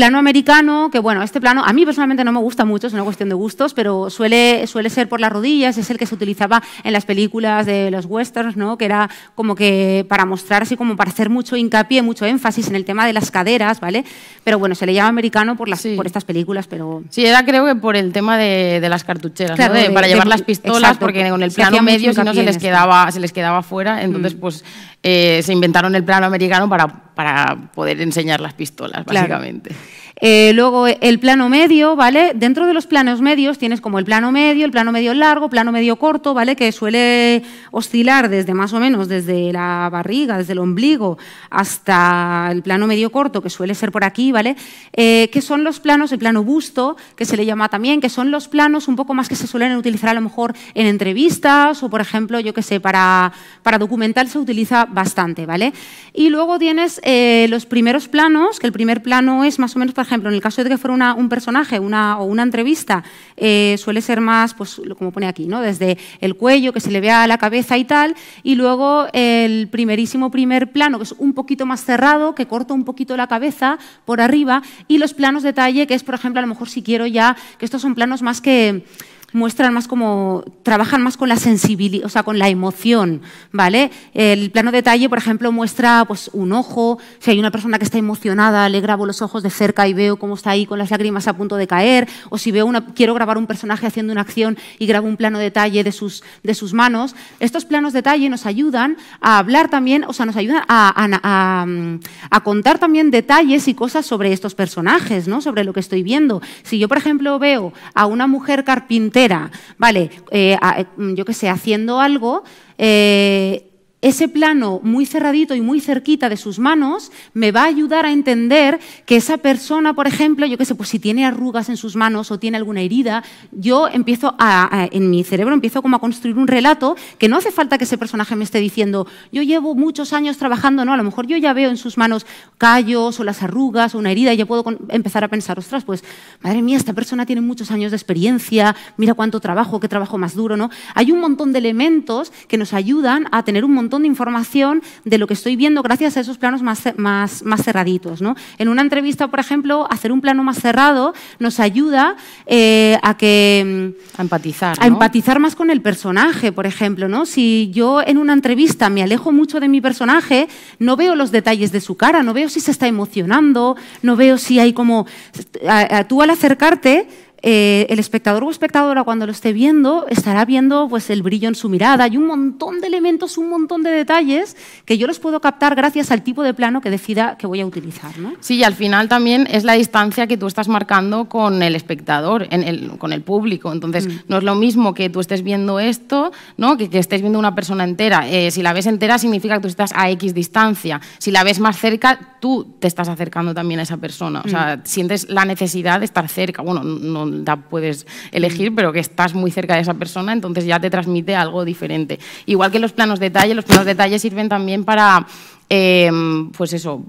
S2: Plano americano, que bueno, este plano a mí personalmente no me gusta mucho, es una cuestión de gustos, pero suele, suele ser por las rodillas, es el que se utilizaba en las películas de los westerns, ¿no? que era como que para mostrar así como para hacer mucho hincapié, mucho énfasis en el tema de las caderas, ¿vale? Pero bueno, se le llama americano por, las, por estas películas, pero...
S1: Sí, era creo que por el tema de, las cartucheras, ¿no? para llevar las pistolas, porque con el plano medio no se les, quedaba, se les quedaba fuera, entonces mm. pues eh, se inventaron el plano americano para para poder enseñar las pistolas, básicamente.
S2: Eh, luego eh, el plano medio, ¿vale? Dentro de los planos medios tienes como el plano medio, el plano medio largo, plano medio corto, ¿vale? Que suele oscilar desde más o menos desde la barriga, desde el ombligo, hasta el plano medio corto, que suele ser por aquí, ¿vale? Eh, que son los planos, el plano busto, que se le llama también, que son los planos un poco más que se suelen utilizar a lo mejor en entrevistas o, por ejemplo, yo que sé, para, para documental se utiliza bastante, ¿vale? Y luego tienes los primeros planos, que el primer plano es más o menos, por ejemplo, en el caso de que fuera un personaje o una entrevista, eh, suele ser más, pues, como pone aquí, ¿no? desde el cuello, que se le vea la cabeza y tal, y luego el primerísimo primer plano, que es un poquito más cerrado, que corta un poquito la cabeza por arriba, y los planos de detalle, que es, por ejemplo, a lo mejor si quiero ya, que estos son planos más que muestran más como, trabajan más con la sensibilidad, o sea, con la emoción, ¿vale? El plano detalle, por ejemplo, muestra pues, un ojo, si hay una persona que está emocionada, le grabo los ojos de cerca y veo cómo está ahí con las lágrimas a punto de caer, o si veo una, quiero grabar un personaje haciendo una acción y grabo un plano detalle de sus, de sus manos. Estos planos detalle nos ayudan a hablar también, o sea, nos ayudan a, a contar también detalles y cosas sobre estos personajes, ¿no? Sobre lo que estoy viendo. Si yo, por ejemplo, veo a una mujer carpintera, vale, eh, eh, yo qué sé, haciendo algo, eh, ese plano muy cerradito y muy cerquita de sus manos me va a ayudar a entender que esa persona, por ejemplo, yo qué sé, pues si tiene arrugas en sus manos o tiene alguna herida, yo empiezo en mi cerebro empiezo como a construir un relato que no hace falta que ese personaje me esté diciendo, yo llevo muchos años trabajando, no, a lo mejor yo ya veo en sus manos callos o las arrugas o una herida y ya puedo empezar a pensar, ostras, pues madre mía, esta persona tiene muchos años de experiencia, mira cuánto trabajo, qué trabajo más duro, ¿no? Hay un montón de elementos que nos ayudan a tener un montón de información de lo que estoy viendo gracias a esos planos más, más, cerraditos. En una entrevista, por ejemplo, hacer un plano más cerrado nos ayuda eh, a que... Mm, empatizar. A empatizar más con el personaje, por ejemplo. Si yo en una entrevista me alejo mucho de mi personaje, no veo los detalles de su cara, no veo si se está emocionando, no veo si hay como... tú al acercarte eh, el espectador o espectadora cuando lo esté viendo estará viendo pues, el brillo en su mirada Hay un montón de elementos, un montón de detalles que yo los puedo captar gracias al tipo
S1: de plano que decida que voy a utilizar. ¿no? Sí, y al final también es la distancia que tú estás marcando con el espectador, con el público. Entonces, mm. no es lo mismo que tú estés viendo esto, ¿no? que, estés viendo una persona entera. Eh, si la ves entera significa que tú estás a X distancia. Si la ves más cerca, tú te estás acercando también a esa persona. O sea, mm. sientes la necesidad de estar cerca. Bueno, no puedes elegir, mm. pero que estás muy cerca de esa persona, entonces ya te transmite algo diferente. Igual que los planos detalles, detalle, los planos detalles sirven también para, em, pues eso,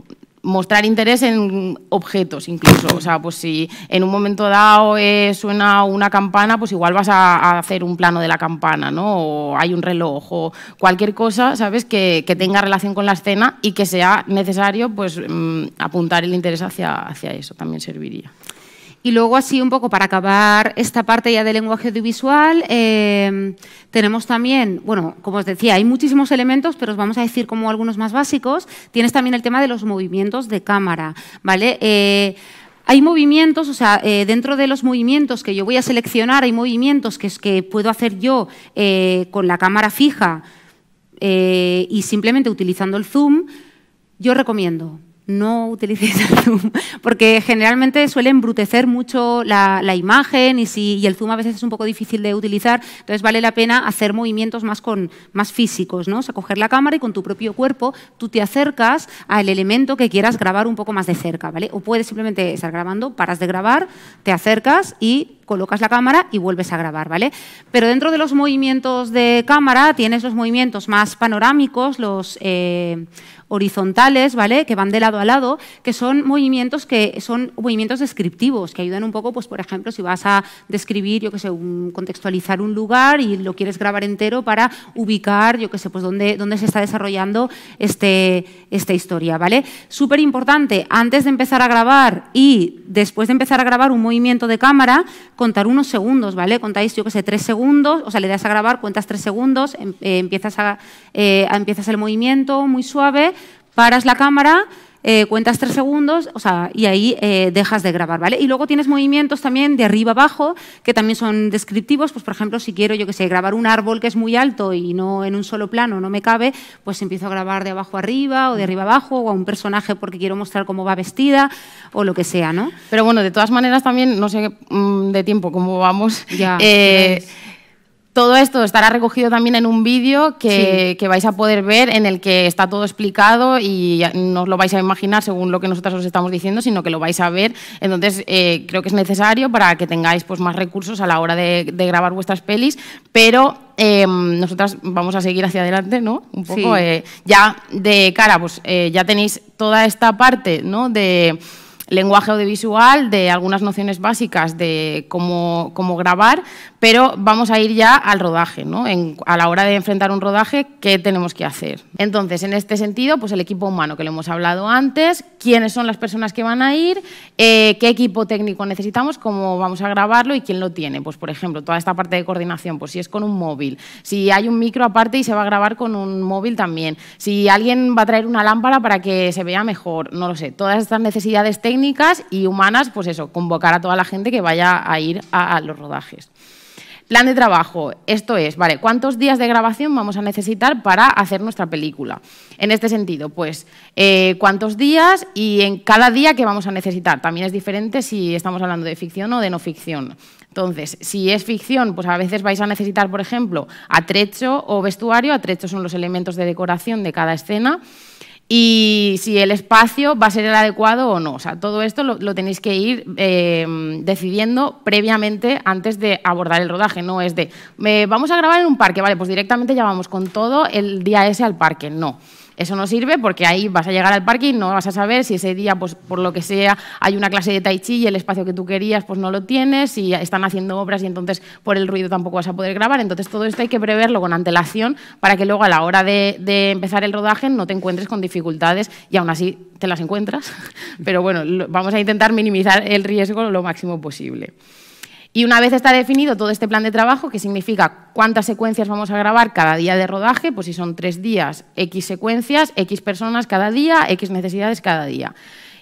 S1: mostrar interés en objetos incluso. O sea, pues si en un momento dado eh, suena una campana, pues igual vas a, hacer un plano de la campana, ¿no? O hay un reloj o cualquier cosa, ¿sabes? Que, tenga relación con la escena y que sea necesario, pues mm, apuntar el interés hacia, hacia eso también serviría. Y luego
S2: así un poco para acabar esta parte ya del lenguaje audiovisual, em, tenemos también, bueno, como os decía, hay muchísimos elementos, pero os vamos a decir como algunos más básicos. Tienes también el tema de los movimientos de cámara, ¿vale? Eh, hay movimientos, o sea, eh, dentro de los movimientos que yo voy a seleccionar, hay movimientos que, es que puedo hacer yo eh, con la cámara fija y simplemente utilizando el zoom. Yo recomiendo no utilices el zoom, porque generalmente suele embrutecer mucho la, imagen y, si, el zoom a veces es un poco difícil de utilizar, entonces vale la pena hacer movimientos más, con, más físicos, ¿no? o coger la cámara y con tu propio cuerpo tú te acercas al elemento que quieras grabar un poco más de cerca, ¿vale? O puedes simplemente estar grabando, paras de grabar, te acercas y colocas la cámara y vuelves a grabar, ¿vale? Pero dentro de los movimientos de cámara tienes los movimientos más panorámicos, los eh, horizontales, ¿vale? Que van de lado a lado, que son movimientos que son movimientos descriptivos, que ayudan un poco, pues por ejemplo, si vas a describir, yo que sé, un, contextualizar un lugar y lo quieres grabar entero para ubicar, yo que sé, pues dónde, dónde se está desarrollando este, esta historia, ¿vale? Súper importante, antes de empezar a grabar y después de empezar a grabar un movimiento de cámara, contar unos segundos, ¿vale? Contáis, yo qué sé, tres segundos, o sea, le das a grabar, cuentas tres segundos, em, eh, empiezas, eh, a, empiezas el movimiento muy suave, paras la cámara eh, cuentas tres segundos, o sea, y ahí eh, dejas de grabar, ¿vale? Y luego tienes movimientos también de arriba abajo, que también son descriptivos, pues por ejemplo, si quiero, yo que sé, grabar un árbol que es muy alto y no en un solo plano no me cabe, pues empiezo a grabar de abajo arriba o de arriba abajo, o a
S1: un personaje porque quiero mostrar cómo va vestida, o lo que sea, ¿no? Pero bueno, de todas maneras también, no sé mm, de tiempo cómo vamos. Ya, eh, todo esto estará recogido también en un vídeo que, vais a poder ver en el que está todo explicado y no os lo vais a imaginar según lo que nosotras os estamos diciendo, sino que lo vais a ver. Entonces, eh, creo que es necesario para que tengáis pues, más recursos a la hora de, grabar vuestras pelis, pero eh, nosotras vamos a seguir hacia adelante, ¿no? Un poco eh, ya de cara, pues ya tenéis toda esta parte, ¿no? De, lenguaje audiovisual, de algunas nociones básicas de cómo, cómo grabar, pero vamos a ir ya al rodaje, ¿no? a la hora de enfrentar un rodaje, ¿qué tenemos que hacer? Entonces, en este sentido, pues el equipo humano, que lo hemos hablado antes, quiénes son las personas que van a ir, eh, qué equipo técnico necesitamos, cómo vamos a grabarlo y quién lo tiene. Pues, por ejemplo, toda esta parte de coordinación, pues si es con un móvil, si hay un micro aparte y se va a grabar con un móvil también, si alguien va a traer una lámpara para que se vea mejor, no lo sé, todas estas necesidades técnicas y humanas, pues eso, convocar a toda la gente que vaya a ir a, los rodajes. Plan de trabajo, esto es, vale, ¿cuántos días de grabación vamos a necesitar para hacer nuestra película? En este sentido, pues, eh, ¿cuántos días y en cada día que vamos a necesitar? También es diferente si estamos hablando de ficción o de no ficción. Entonces, si es ficción, pues a veces vais a necesitar, por ejemplo, atrecho o vestuario. Atrecho son los elementos de decoración de cada escena y si el espacio va a ser el adecuado o no. O sea, todo esto lo, tenéis que ir eh, decidiendo previamente antes de abordar el rodaje. No es de, vamos a grabar en un parque, vale, pues directamente ya vamos con todo el día ese al parque. No. Eso no sirve porque ahí vas a llegar al parking, no vas a saber si ese día, pues por lo que sea, hay una clase de tai chi y el espacio que tú querías pues no lo tienes y están haciendo obras y entonces por el ruido tampoco vas a poder grabar. Entonces todo esto hay que preverlo con antelación para que luego a la hora de, de empezar el rodaje no te encuentres con dificultades y aún así te las encuentras. Pero bueno, vamos a intentar minimizar el riesgo lo máximo posible. Y una vez está definido todo este plan de trabajo, que significa cuántas secuencias vamos a grabar cada día de rodaje, pues si son tres días, X secuencias, X personas cada día, X necesidades cada día.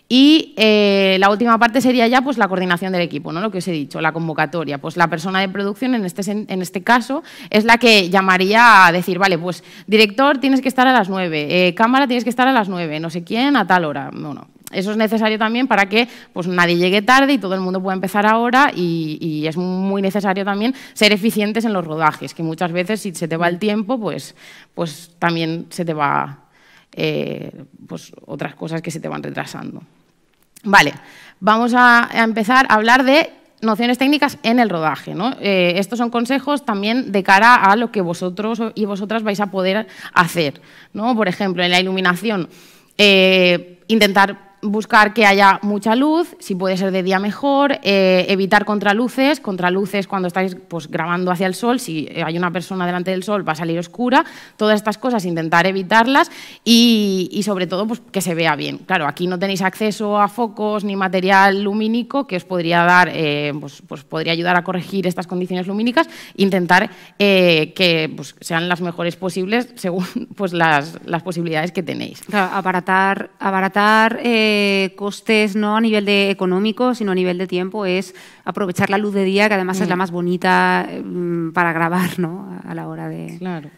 S1: Y eh, la última parte sería ya pues, la coordinación del equipo, ¿no? lo que os he dicho, la convocatoria. Pues la persona de producción, en este, en este caso, es la que llamaría a decir, vale, pues director tienes que estar a las nueve, eh, cámara tienes que estar a las nueve, no sé quién, a tal hora. no eso es necesario también para que pues, nadie llegue tarde y todo el mundo pueda empezar ahora y, es muy necesario también ser eficientes en los rodajes, que muchas veces si se te va el tiempo, pues, pues también se te va eh, pues, otras cosas que se te van retrasando. Vale, vamos a, empezar a hablar de nociones técnicas en el rodaje. Eh, estos son consejos también de cara a lo que vosotros y vosotras vais a poder hacer. ¿no? Por ejemplo, en la iluminación, eh, intentar buscar que haya mucha luz, si puede ser de día mejor, eh, evitar contraluces, contraluces cuando estáis pues, grabando hacia el sol, si hay una persona delante del sol va a salir oscura, todas estas cosas intentar evitarlas y, sobre todo pues, que se vea bien. Claro, aquí no tenéis acceso a focos ni material lumínico que os podría dar, eh, pues, pues, podría ayudar a corregir estas condiciones lumínicas, intentar eh, que pues, sean las mejores posibles según pues, las, las posibilidades que tenéis. abaratar,
S2: abaratar costes, no a nivel de económico, sino a nivel de tiempo, es aprovechar la luz de día, que además es la mm. más bonita mm, para grabar, ¿no? A la hora de...
S1: Claro.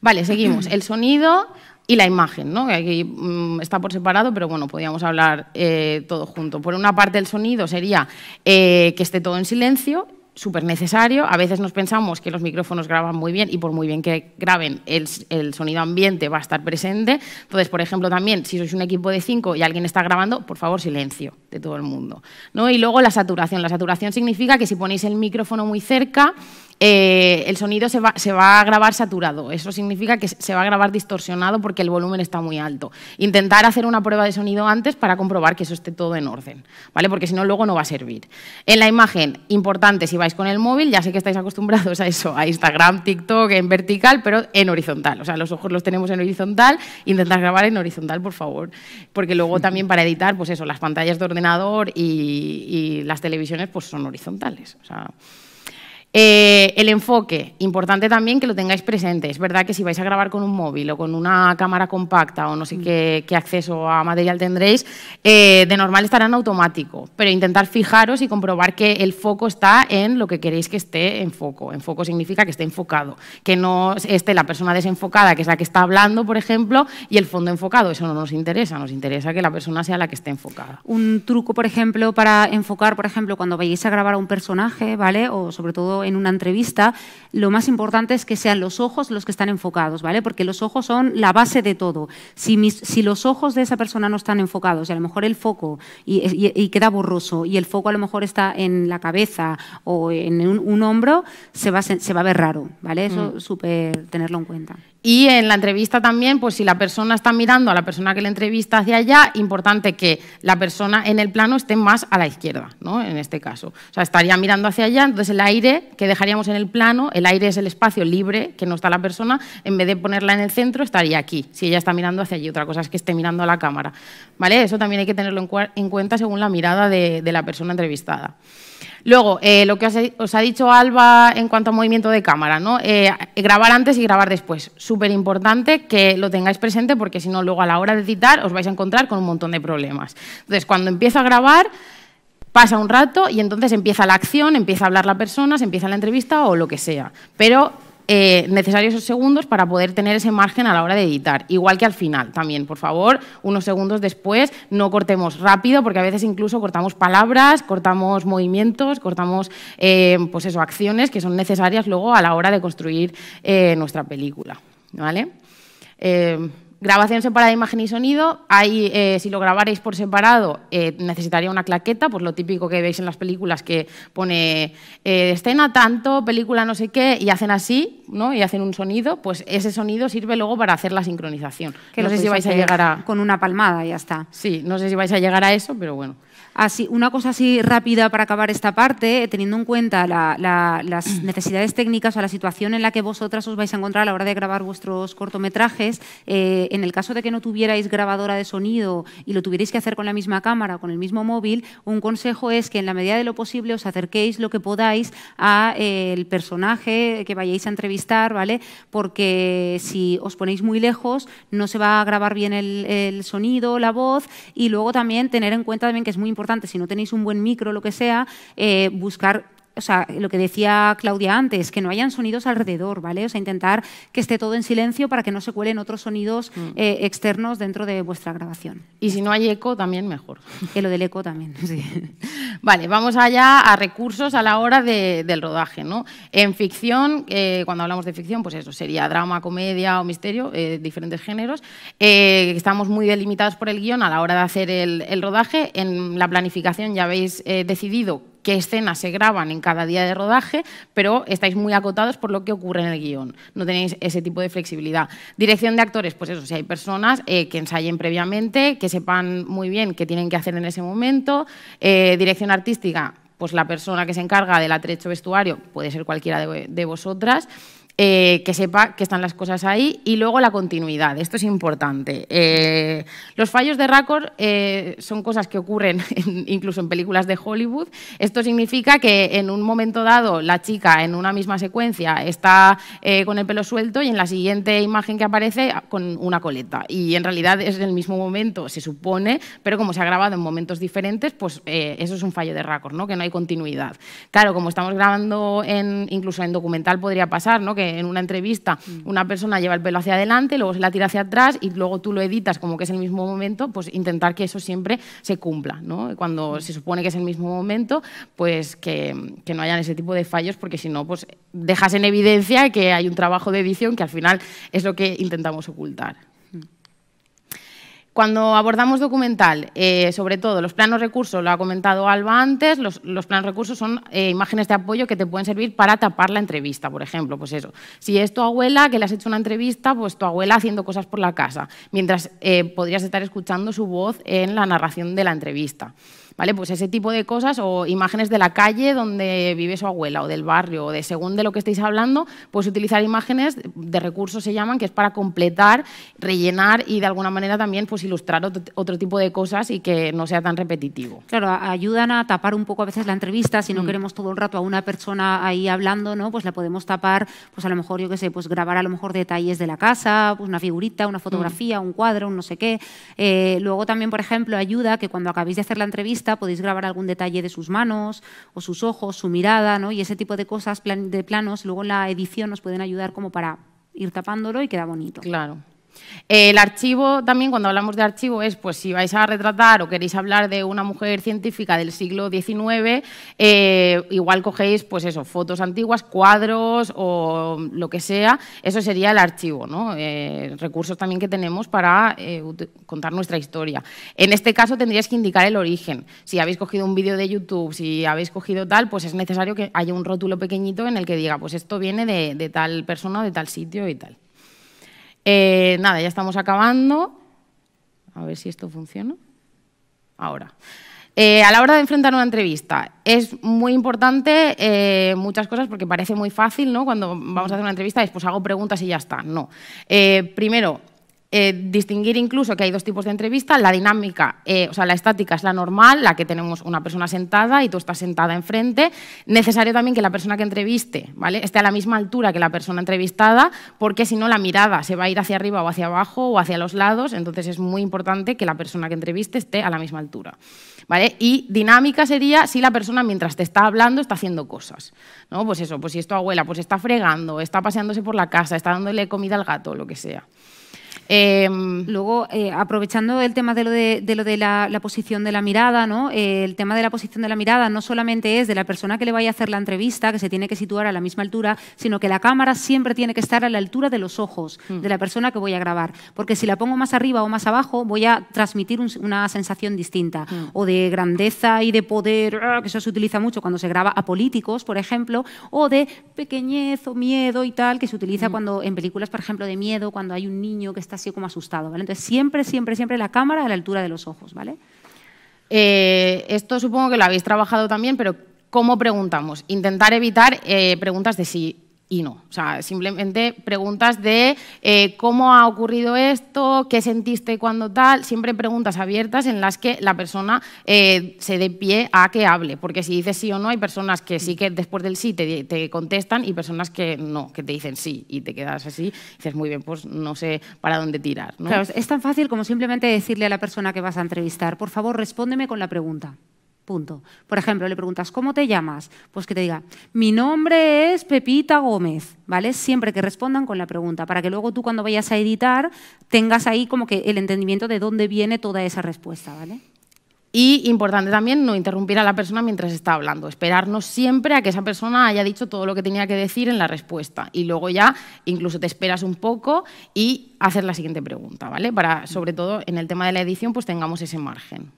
S1: Vale, seguimos. El sonido y la imagen, ¿no? Que aquí mm, está por separado, pero bueno, podíamos hablar eh, todo junto. Por una parte, el sonido sería eh, que esté todo en silencio súper necesario. A veces nos pensamos que los micrófonos graban muy bien y por muy bien que graben, el, sonido ambiente va a estar presente. Entonces, por ejemplo, también, si sois un equipo de cinco y alguien está grabando, por favor, silencio de todo el mundo. ¿no? Y luego la saturación. La saturación significa que si ponéis el micrófono muy cerca, eh, el sonido se va, a grabar saturado. Eso significa que se va a grabar distorsionado porque el volumen está muy alto. Intentar hacer una prueba de sonido antes para comprobar que eso esté todo en orden, ¿vale? Porque si no, luego no va a servir. En la imagen, importante, si vais con el móvil, ya sé que estáis acostumbrados a eso, a Instagram, TikTok, en vertical, pero en horizontal. O sea, los ojos los tenemos en horizontal, intentad grabar en horizontal, por favor. Porque luego también para editar, pues eso, las pantallas de orden y, las televisiones pues son horizontales. Eh, el enfoque, importante también que lo tengáis presente. Es verdad que si vais a grabar con un móvil o con una cámara compacta o no sé mm. qué, acceso a material tendréis, eh, de normal estará en automático, pero intentar fijaros y comprobar que el foco está en lo que queréis que esté en foco. En foco significa que esté enfocado, que no esté la persona desenfocada, que es la que está hablando, por ejemplo, y el fondo enfocado. Eso no nos interesa, nos interesa que la persona sea la que esté enfocada.
S2: Un truco, por ejemplo, para enfocar, por ejemplo, cuando vayáis a grabar a un personaje, ¿vale? O sobre todo en una entrevista, lo más importante es que sean los ojos los que están enfocados, ¿vale? Porque los ojos son la base de todo. Si, si los ojos de esa persona no están enfocados y a lo mejor el foco y, queda borroso y el foco a lo mejor está en la cabeza o en un, hombro, se va, se va a ver raro, ¿vale? Eso mm. es súper tenerlo en cuenta.
S1: Y en la entrevista también, pues si la persona está mirando a la persona que la entrevista hacia allá, importante que la persona en el plano esté más a la izquierda, ¿no? En este caso. O sea, estaría mirando hacia allá, entonces el aire que dejaríamos en el plano, el aire es el espacio libre que no está la persona, en vez de ponerla en el centro, estaría aquí, si ella está mirando hacia allí. Otra cosa es que esté mirando a la cámara, ¿vale? Eso también hay que tenerlo en, cuenta según la mirada de la persona entrevistada. Luego, eh, lo que os, ha dicho Alba en cuanto a movimiento de cámara, ¿no? Eh, grabar antes y grabar después. Súper importante que lo tengáis presente porque si no, luego a la hora de editar os vais a encontrar con un montón de problemas. Entonces, cuando empiezo a grabar, pasa un rato y entonces empieza la acción, empieza a hablar la persona, se empieza la entrevista o lo que sea. Pero eh, necesarios esos segundos para poder tener ese margen a la hora de editar. Igual que al final también, por favor, unos segundos después, no cortemos rápido, porque a veces incluso cortamos palabras, cortamos movimientos, cortamos eh, pues acciones que son necesarias luego a la hora de construir eh, nuestra película. ¿Vale? Grabación separada de imagen y sonido. Ahí, eh, si lo grabarais por separado, eh, necesitaría una claqueta, pues lo típico que veis en las películas que pone eh, escena tanto, película no sé qué, y hacen así, ¿no? Y hacen un sonido, pues ese sonido sirve luego para hacer la sincronización. no sé si vais a llegar a... Con una palmada, ya
S2: está. Sí,
S1: no sé si vais a llegar a eso, pero bueno.
S2: Así, una cosa así rápida
S1: para acabar esta parte,
S2: eh, teniendo en cuenta las necesidades técnicas o la situación en la que vosotras os vais a encontrar a la hora de grabar vuestros cortometrajes, eh, en el caso de que no tuvierais grabadora de sonido y lo tuvierais que hacer con la misma cámara o con el mismo móvil, un consejo es que en la medida de lo posible os acerquéis lo que podáis al eh, el personaje que vayáis a entrevistar, ¿vale? Porque si os ponéis muy lejos no se va a grabar bien el, sonido, la voz y luego también tener en cuenta también que es muy importante si no tenéis un buen micro, lo que sea, eh, buscar o sea, lo que decía Claudia antes, que no hayan sonidos alrededor, ¿vale? O sea, intentar que esté todo en silencio para que no se cuelen otros sonidos mm. eh, externos dentro de vuestra grabación. Y
S1: si no hay eco, también mejor. Que lo del eco también, Vale, vamos allá a recursos a la hora del rodaje, ¿no? En ficción, eh, cuando hablamos de ficción, pues eso, sería drama, comedia o misterio, eh, diferentes géneros. estamos muy delimitados por el guión a la hora de hacer el rodaje. En la planificación ya habéis decidido qué escenas se graban en cada día de rodaje, pero estáis muy acotados por lo que ocurre en el guión. No tenéis ese tipo de flexibilidad. Dirección de actores, pues eso, si hay personas eh, que ensayen previamente, que sepan muy bien qué tienen que hacer en ese momento. Eh, dirección artística, pues la persona que se encarga del atrecho vestuario, puede ser cualquiera de vosotras. Eh, que sepa que están las cosas ahí y luego la continuidad, esto es importante. Eh, los fallos de récord eh, son cosas que ocurren incluso en películas de Hollywood. Esto significa que en un momento dado la chica en una misma secuencia está con el pelo suelto y en la siguiente imagen que aparece con una coleta. Y en realidad es el mismo momento, se supone, pero como se ha grabado en momentos diferentes, pues eso es un fallo de récord, ¿no? que no hay continuidad. Claro, como estamos grabando incluso en documental podría pasar, ¿no? que en una entrevista mm. una persona lleva el pelo hacia adelante, luego se la tira hacia atrás y luego tú lo editas como que es el mismo momento, pues intentar que eso siempre se cumpla. ¿no? Cuando mm. se supone que es el mismo momento, pues que, que no hayan ese tipo de fallos, porque si no, pues dejas en evidencia que hay un trabajo de edición que al final es lo que intentamos ocultar. Cuando abordamos documental, eh, sobre todo los planos recursos, lo ha comentado Alba antes, los, planos recursos son eh, imágenes de apoyo que te pueden servir para tapar la entrevista, por ejemplo. Pues eso, si es tu abuela que le has hecho una entrevista, pues tu abuela haciendo cosas por la casa, mientras eh, podrías estar escuchando su voz en la narración de la entrevista. Pues ese tipo de cosas o imágenes de la calle donde vive su abuela o del barrio o de según de lo que estéis hablando, pues utilizar imágenes de recursos se llaman, que es para completar, rellenar y de alguna manera también pues ilustrar otro, tipo de cosas y que no sea tan repetitivo. Claro, ayudan a tapar un poco a veces la entrevista, si no mm. queremos
S2: todo el rato a una persona ahí hablando, ¿no? Pues la podemos tapar, pues a lo mejor, yo qué sé, pues grabar a lo mejor detalles de la casa, pues una figurita, una mm. fotografía, un cuadro, un no sé qué. Eh, luego también, por ejemplo, ayuda que cuando acabéis de hacer la entrevista, podéis grabar algún detalle de sus manos o sus ojos, su mirada, ¿no? Y ese tipo de cosas de planos, luego la edición nos pueden ayudar como para ir
S1: tapándolo y queda bonito. Claro. El archivo también, cuando hablamos de archivo, es pues si vais a retratar o queréis hablar de una mujer científica del siglo XIX, eh, igual cogéis pues eso, fotos antiguas, cuadros o lo que sea, eso sería el archivo, ¿no? Eh, recursos también que tenemos para eh, contar nuestra historia. En este caso tendríais que indicar el origen. Si habéis cogido un vídeo de YouTube, si habéis cogido tal, pues es necesario que haya un rótulo pequeñito en el que diga, pues esto viene de, de tal persona, de tal sitio y tal. Eh, nada, ya estamos acabando. A ver si esto funciona. Ahora. Eh, a la hora de enfrentar una entrevista, es muy importante eh, muchas cosas porque parece muy fácil, ¿no? Cuando vamos a hacer una entrevista es, pues hago preguntas y ya está. No. primero, eh, distinguir incluso que hay dos tipos de entrevista. La dinámica, eh, o sea, la estática es la normal, la que tenemos una persona sentada y tú estás sentada enfrente. Necesario también que la persona que entreviste esté a la misma altura que la persona entrevistada, porque si no la mirada se va a ir hacia arriba o hacia abajo o hacia los lados. Entonces es muy importante que la persona que entreviste esté a la misma altura. Y dinámica sería si la persona mientras te está hablando está haciendo cosas, ¿no? Pues eso, pues si es tu abuela, pues está fregando, está paseándose por la casa, está dándole comida al gato, lo que sea. Em, Luego, eh, aprovechando el tema de lo de,
S2: lo de la, posición de la mirada, ¿no? Eh, el tema de la posición de la mirada no solamente es de la persona que le vaya a hacer la entrevista, que se tiene que situar a la misma altura, sino que la cámara siempre tiene que estar a la altura de los ojos mm. de la persona que voy a grabar. Porque si la pongo más arriba o más abajo, voy a transmitir una sensación distinta. Mm. O de grandeza y de poder, ah, que eso se utiliza mucho cuando se graba a políticos, por ejemplo, o de pequeñez o miedo y tal, que se utiliza mm. cuando en películas, por ejemplo, de miedo, cuando hay un niño que está así como asustado, Entonces siempre, siempre, siempre la cámara a la altura de los
S1: ojos, ¿vale? Eh, esto supongo que lo habéis trabajado también, pero ¿cómo preguntamos? Intentar evitar eh, preguntas de si y no. O sea, simplemente preguntas de eh, cómo ha ocurrido esto, qué sentiste cuando tal, siempre preguntas abiertas en las que la persona eh, se dé pie a que hable, porque si dices sí o no, hay personas que sí que después del sí te, contestan y personas que no, que te dicen sí y te quedas así, dices muy bien, pues no sé para dónde tirar. es
S2: tan fácil como simplemente decirle a la persona que vas a entrevistar, por favor, respóndeme con la pregunta. Punto. Por ejemplo, le preguntas, ¿cómo te llamas? Pues que te diga, mi nombre es Pepita Gómez, ¿vale? Siempre que respondan con la pregunta, para que luego tú cuando vayas a editar tengas ahí como que el entendimiento de dónde viene toda esa
S1: respuesta, ¿vale? Y importante también no interrumpir a la persona mientras está hablando, esperarnos siempre a que esa persona haya dicho todo lo que tenía que decir en la respuesta y luego ya incluso te esperas un poco y haces la siguiente pregunta, ¿vale? Para sobre todo en el tema de la edición pues tengamos ese margen.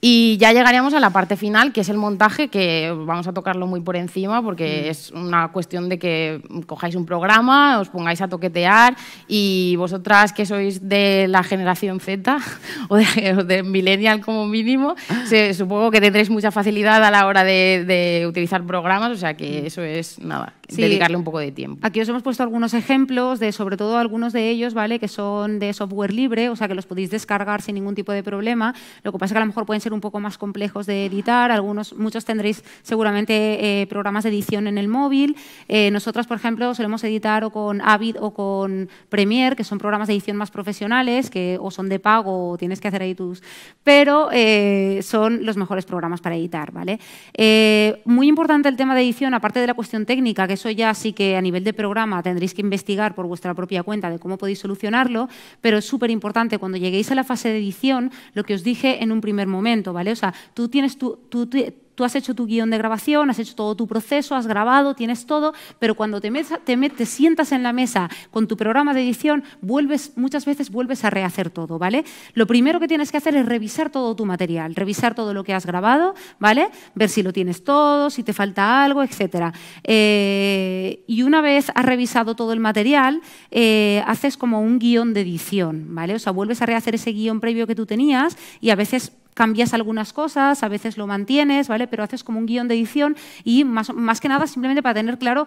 S1: Y ya llegaríamos a la parte final, que es el montaje, que vamos a tocarlo muy por encima porque mm. es una cuestión de que cojáis un programa, os pongáis a toquetear y vosotras que sois de la generación Z o de, millennial como mínimo, se, supongo que tendréis mucha facilidad a la hora de, de, utilizar programas, o sea que eso es nada sí. dedicarle un poco de tiempo.
S2: Aquí os hemos puesto algunos ejemplos de, sobre todo, algunos de ellos, ¿vale? Que son de software libre, o sea, que los podéis descargar sin ningún tipo de problema. Lo que pasa es que a lo mejor pueden ser un poco más complejos de editar. Algunos, muchos tendréis seguramente eh, programas de edición en el móvil. Eh, nosotros, por ejemplo, solemos editar o con Avid o con Premiere, que son programas de edición más profesionales, que o son de pago o tienes que hacer ahí Pero eh, son los mejores programas para editar, ¿vale? muy importante el tema de edición, aparte de la cuestión técnica, que eso ya sí que a nivel de programa tendréis que investigar por vuestra propia cuenta de cómo podéis solucionarlo, pero es súper importante cuando lleguéis a la fase de edición, lo que os dije en un primer momento, ¿vale? O sea, tú tienes tu, tu tú has hecho tu guión de grabación, has hecho todo tu proceso, has grabado, tienes todo, pero cuando te, te, sientas en la mesa con tu programa de edición, vuelves, muchas veces vuelves a rehacer todo, ¿vale? Lo primero que tienes que hacer es revisar todo tu material, revisar todo lo que has grabado, ¿vale? Ver si lo tienes todo, si te falta algo, etc. Eh, y una vez has revisado todo el material, eh, haces como un guión de edición, ¿vale? O sea, vuelves a rehacer ese guión previo que tú tenías y a veces cambias algunas cosas, a veces lo mantienes, ¿vale? Pero haces como un guión de edición y más, más que nada simplemente para tener claro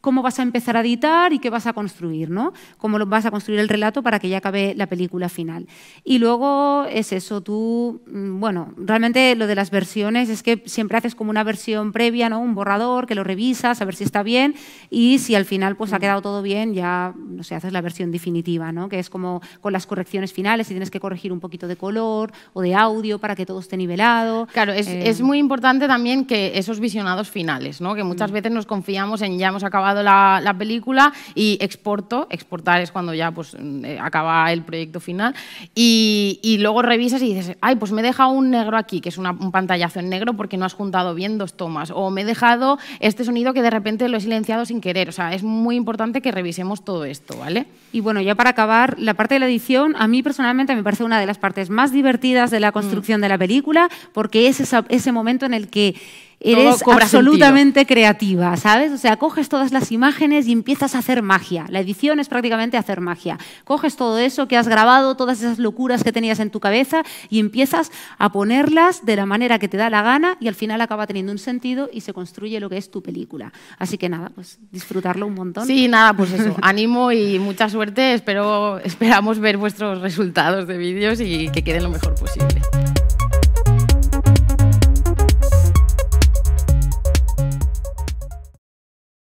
S2: cómo vas a empezar a editar y qué vas a construir, ¿no? Cómo vas a construir el relato para que ya acabe la película final. Y luego es eso, tú, mm, bueno, realmente lo de las versiones es que siempre haces como una versión previa, ¿no? Un borrador que lo revisas, a ver si está bien y si al final pues ha mm. quedado todo bien, ya, no sé, haces la versión definitiva, ¿no? Que es como con las correcciones finales, si tienes que corregir un poquito de color
S1: o de audio para que todo esté nivelado. Claro, es, es eh, muy importante también que esos visionados finales, ¿no? Que muchas mm. veces nos confiamos en ya hemos acabado la, película y exporto, exportar es cuando ya pues, eh, acaba el proyecto final, y, luego revisas y dices, ay, pues me he dejado un negro aquí, que es un pantallazo en negro porque no has juntado bien dos tomas, o me he dejado este sonido que de repente lo he silenciado sin querer, o sea, es muy importante que revisemos todo esto, ¿vale? Y bueno, ya para acabar, la parte de la edición, a mí personalmente me parece una de las partes más
S2: divertidas de la construcción de la película, porque es ese momento en el que
S1: eres absolutamente
S2: creativa, ¿sabes? O sea, coges todas las imágenes y empiezas a hacer magia. La edición es prácticamente hacer magia. Coges todo eso que has grabado, todas esas locuras que tenías en tu cabeza y empiezas a ponerlas de la manera que te da la gana y al final acaba teniendo un sentido y se construye lo que es tu película. Así que nada, pues disfrutarlo un montón. Sí, nada, pues eso.
S1: ánimo y mucha suerte. Espero, esperamos ver vuestros resultados de vídeos y que queden lo mejor posible.